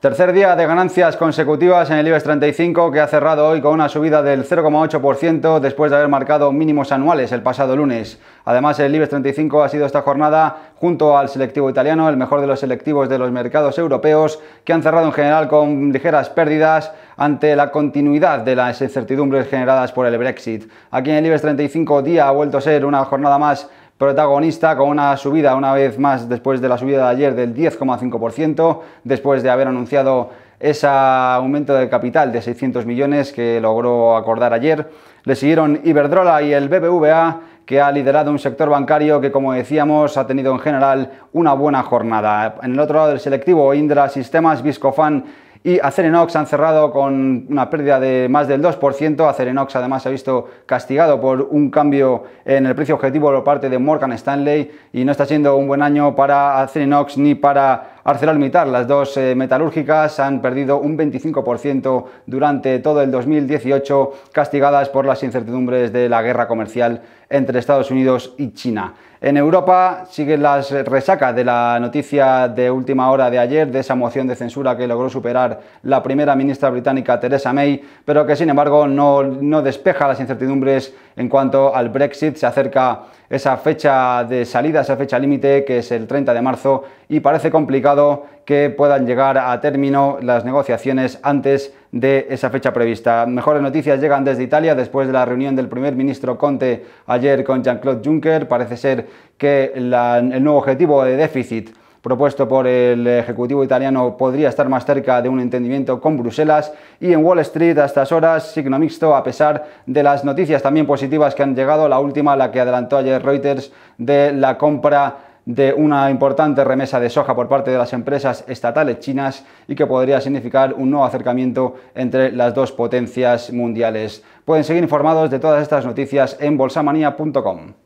Tercer día de ganancias consecutivas en el IBEX 35 que ha cerrado hoy con una subida del 0,8% después de haber marcado mínimos anuales el pasado lunes. Además, el IBEX 35 ha sido esta jornada, junto al selectivo italiano, el mejor de los selectivos de los mercados europeos, que han cerrado en general con ligeras pérdidas ante la continuidad de las incertidumbres generadas por el Brexit. Aquí en el IBEX 35 día ha vuelto a ser una jornada más protagonista con una subida una vez más después de la subida de ayer del 10,5%, después de haber anunciado ese aumento de capital de 600 millones que logró acordar ayer. Le siguieron Iberdrola y el BBVA, que ha liderado un sector bancario que, como decíamos, ha tenido en general una buena jornada. En el otro lado del selectivo, Indra Sistemas, Viscofan y Acerinox han cerrado con una pérdida de más del 2%. Acerinox además se ha visto castigado por un cambio en el precio objetivo por parte de Morgan Stanley y no está siendo un buen año para Acerinox ni para ArcelorMittal, las dos eh, metalúrgicas, han perdido un 25% durante todo el 2018, castigadas por las incertidumbres de la guerra comercial entre Estados Unidos y China. En Europa siguen las resacas de la noticia de última hora de ayer, de esa moción de censura que logró superar la primera ministra británica Theresa May, pero que sin embargo no, no despeja las incertidumbres en cuanto al Brexit. Se acerca esa fecha de salida, esa fecha límite que es el 30 de marzo y parece complicado que puedan llegar a término las negociaciones antes de esa fecha prevista. Mejores noticias llegan desde Italia después de la reunión del primer ministro Conte ayer con Jean-Claude Juncker. Parece ser que el nuevo objetivo de déficit propuesto por el Ejecutivo italiano podría estar más cerca de un entendimiento con Bruselas y en Wall Street a estas horas signo mixto a pesar de las noticias también positivas que han llegado, la última, la que adelantó ayer Reuters de la compra de una importante remesa de soja por parte de las empresas estatales chinas y que podría significar un nuevo acercamiento entre las dos potencias mundiales. Pueden seguir informados de todas estas noticias en bolsamanía.com.